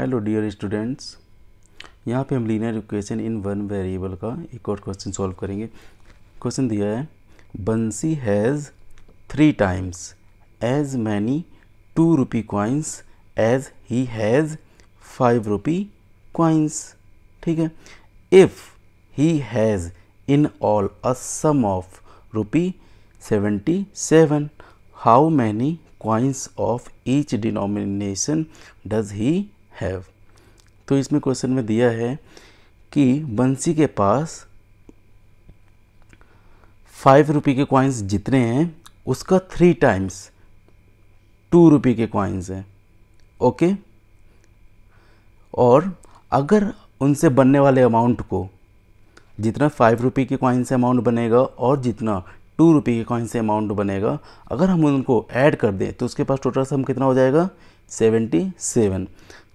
hello dear students यहाँ पे हम linear equation in one variable का एक और क्वेश्चन सॉल्व करेंगे क्वेश्चन दिया है Bansi has three times as many two rupee coins as he has five rupee coins ठीक है if he has in all a sum of rupee seventy seven how many coins of each denomination does he have तो इसमें question में दिया है कि बंसी के पास फाइव रुपी के कॉइन्स जितने हैं उसका थ्री टाइम्स टू रुपी के कॉइन्स हैं ओके और अगर उनसे बनने वाले अमाउंट को जितना फाइव रुपी के कॉइन से अमाउंट बनेगा और जितना टू रुपी के कॉइन से अमाउंट बनेगा अगर हम उनको ऐड कर दें तो उसके पास टोटल सम कितना हो जाएगा सेवेंटी सेवन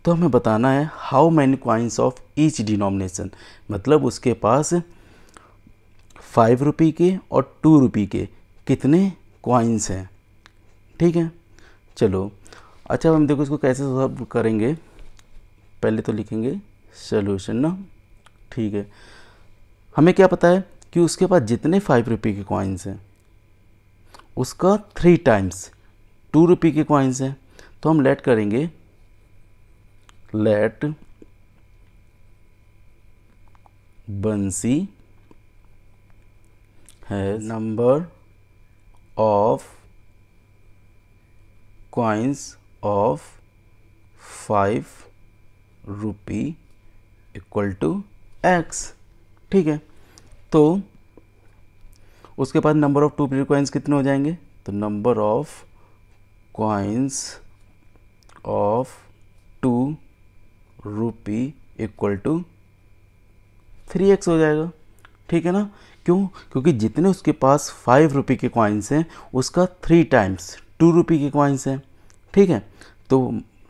तो हमें बताना है how many coins of each denomination मतलब उसके पास फाइव रुपी के और टू रुपी के कितने कॉइन्स हैं ठीक है चलो अच्छा हम देखो इसको कैसे सॉल्व करेंगे पहले तो लिखेंगे सोल्यूशन ना ठीक है हमें क्या पता है कि उसके पास जितने फाइव रुपये के कॉइन्स हैं उसका थ्री टाइम्स टू रुपी के कॉइन्स हैं तो हम लेट करेंगे लेट बंसी है number of coins of five rupee equal to x ठीक है तो उसके बाद number of two period coins कितने हो जाएंगे तो number of coins of two rupee equal to three x हो जाएगा ठीक है ना क्यों क्योंकि जितने उसके पास फाइव रुपी के कॉइन्स हैं उसका थ्री टाइम्स टू रुपी के कॉइन्स हैं ठीक है तो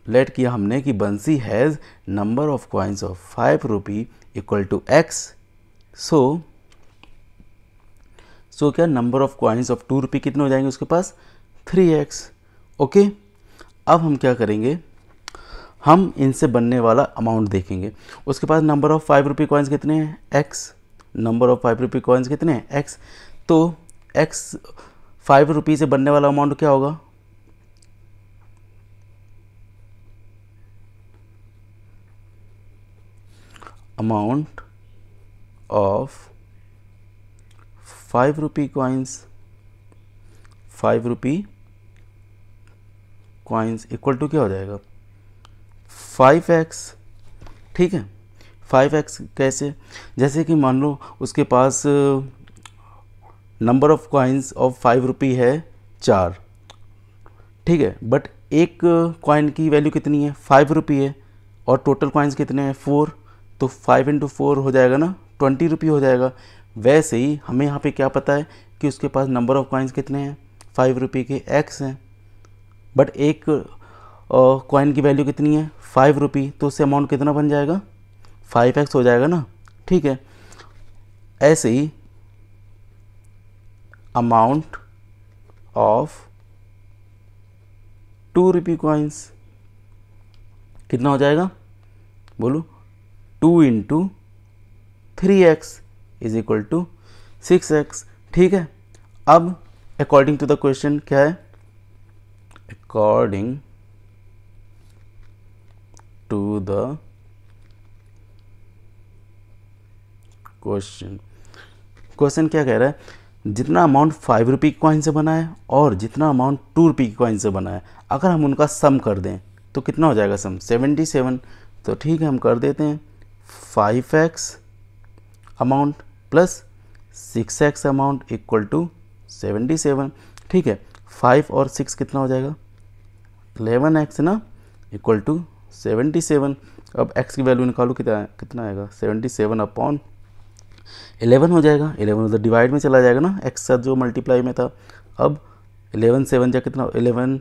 लेट किया हमने कि Bansi has number of coins of five rupee equal to x so so क्या number of coins of two rupee कितने हो जाएंगे उसके पास थ्री एक्स ओके अब हम क्या करेंगे हम इनसे बनने वाला अमाउंट देखेंगे उसके पास number of five rupee coins कितने हैं x number of five rupee coins कितने हैं एक्स तो एक्स फाइव रुपी से बनने वाला अमाउंट क्या होगा amount of five rupee coins five rupee coins equal to क्या हो जाएगा फाइव एक्स ठीक है फाइव एक्स कैसे जैसे कि मान लो उसके पास number of coins of five rupee है चार ठीक है बट एक कॉइन की वैल्यू कितनी है फाइव रुपी है और टोटल कॉइन्स कितने हैं फोर तो फाइव इंटू फोर हो जाएगा ना ट्वेंटी रुपी हो जाएगा वैसे ही हमें यहाँ पे क्या पता है कि उसके पास नंबर ऑफ कॉइन्स कितने हैं फाइव रुपी के एक्स हैं बट एक कॉइन की वैल्यू कितनी है फाइव रुपी तो उससे अमाउंट कितना बन जाएगा फाइव एक्स हो जाएगा ना ठीक है ऐसे ही amount of two rupee coins कितना हो जाएगा बोलो two into three x is equal to six x ठीक है अब अकॉर्डिंग टू द क्वेश्चन क्या है according to the question question क्या कह रहा है जितना अमाउंट फाइव रुपी की कॉइन से बना है और जितना अमाउंट टू रुपी की कॉइन से बना है अगर हम उनका सम कर दें तो कितना हो जाएगा सम सेवेंटी सेवन तो ठीक है हम कर देते हैं five x amount plus six x amount equal to seventy seven ठीक है फाइव और सिक्स कितना हो जाएगा एलेवन एक्स ना इक्वल टू सेवेंटी सेवन अब एक्स की वैल्यू निकालो कितना कितना आएगा सेवेंटी सेवन अपॉन एलेवन हो जाएगा एलेवन उधर डिवाइड में चला जाएगा ना एक्स का जो मल्टीप्लाई में था अब एलेवन सेवन जा कितना एलेवन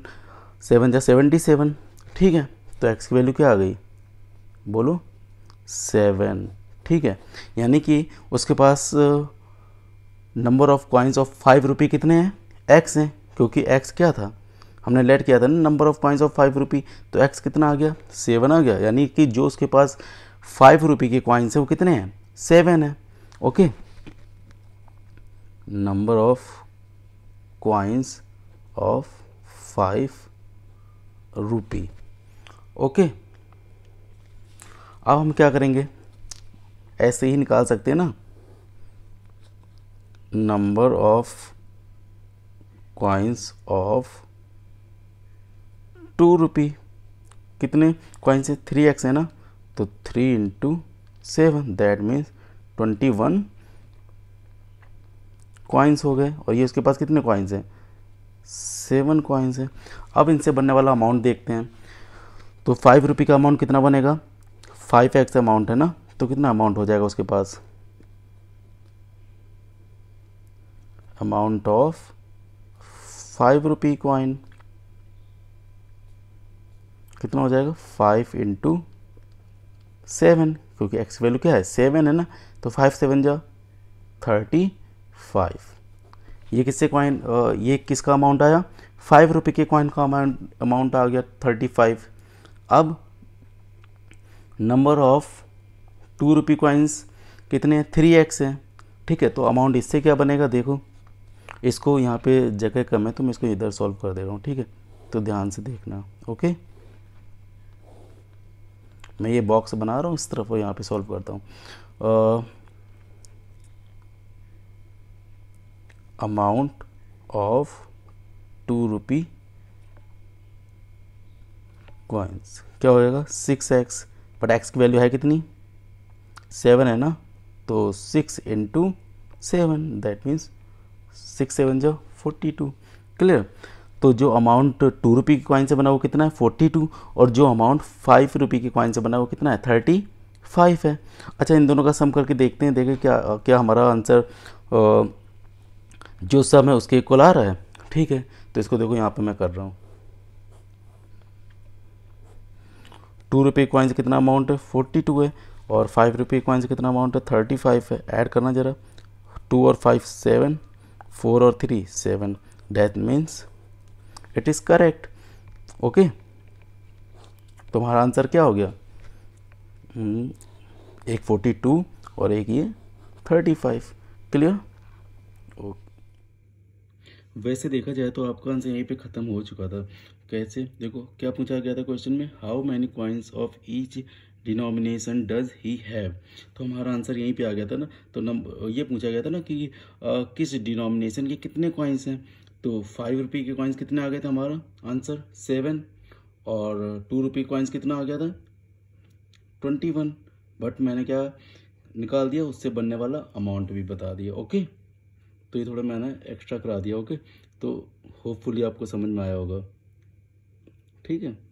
सेवन जा सेवेंटी सेवन ठीक है तो एक्स की वैल्यू क्या आ गई बोलो सेवन ठीक है यानी कि उसके पास number of coins of five rupee कितने हैं एक्स हैं क्योंकि एक्स क्या था हमने लेट किया था ना number of coins of five rupee तो एक्स कितना आ गया सेवन आ गया यानी कि जो उसके पास फाइव रुपी के कॉइन्स है वो कितने हैं सेवन है okay number of coins of five rupee okay अब हम क्या करेंगे ऐसे ही निकाल सकते हैं ना number of coins of two rupee कितने कॉइन से थ्री एक्स है ना तो three into seven that means twenty one coins हो गए और ये उसके पास कितने कॉइन्स हैं सेवन कॉइन्स हैं अब इनसे बनने वाला अमाउंट देखते हैं तो फाइव रुपी का अमाउंट कितना बनेगा फाइव एक्स अमाउंट है ना तो कितना अमाउंट हो जाएगा उसके पास amount of five rupee coin कितना हो जाएगा फाइव इंटू सेवन क्योंकि एक्स वैल्यू क्या है सेवन है ना तो फाइव सेवन जा थर्टी फाइव ये किससे कॉइन ये किसका अमाउंट आया फाइव रुपये के कॉइन का अमाउंट अमाउंट आ गया थर्टी फाइव अब number of two rupee coins कितने हैं थ्री एक्स हैं ठीक है तो अमाउंट इससे क्या बनेगा देखो इसको यहाँ पे जगह कम है तो मैं इसको इधर सॉल्व कर दे रहा हूँ ठीक है तो ध्यान से देखना ओके मैं ये बॉक्स बना रहा हूँ इस तरफ यहाँ पे सॉल्व करता हूँ amount of two rupee coins क्या हो जाएगा सिक्स एक्स बट एक्स की वैल्यू है कितनी सेवन है ना तो six into seven that means six seven जो फोर्टी टू क्लियर तो जो अमाउंट टू रुपी की कॉइन से बना वो कितना है फोर्टी टू और जो अमाउंट फाइव रुपी के कॉइन से बना वो कितना है थर्टी फाइव है अच्छा इन दोनों का सम करके देखते हैं देखें क्या क्या हमारा आंसर जो सम है उसके इक्वल आ रहा है ठीक है तो इसको देखो यहाँ पे मैं कर रहा हूँ टू रुपये कॉइन से कितना अमाउंट है फोर्टी टू है और फाइव रुपये कॉइन से कितना अमाउंट है थर्टी फाइव है ऐड करना ज़रा टू और फाइव सेवन फोर और three seven that means it is correct okay तुम्हारा आंसर क्या हो गया हम्म, एक फोर्टी टू और एक ये थर्टी फाइव क्लियर ओके वैसे देखा जाए तो आपका आंसर यहीं पे ख़त्म हो चुका था कैसे देखो क्या पूछा गया था क्वेश्चन में how many coins of each denomination does he have तो हमारा आंसर यहीं पे आ गया था ना तो नंबर ये पूछा गया था ना कि आ, किस डिनोमिनेशन के कितने क्वाइंस हैं तो फाइव रुपी के कॉइन्स कितने आ गए थे हमारा आंसर सेवन और टू रुपी कॉइन्स कितना आ गया था ट्वेंटी वन बट मैंने क्या निकाल दिया उससे बनने वाला अमाउंट भी बता दिया ओके तो ये थोड़ा मैंने एक्स्ट्रा करा दिया ओके तो होपफुली आपको समझ में आया होगा ठीक है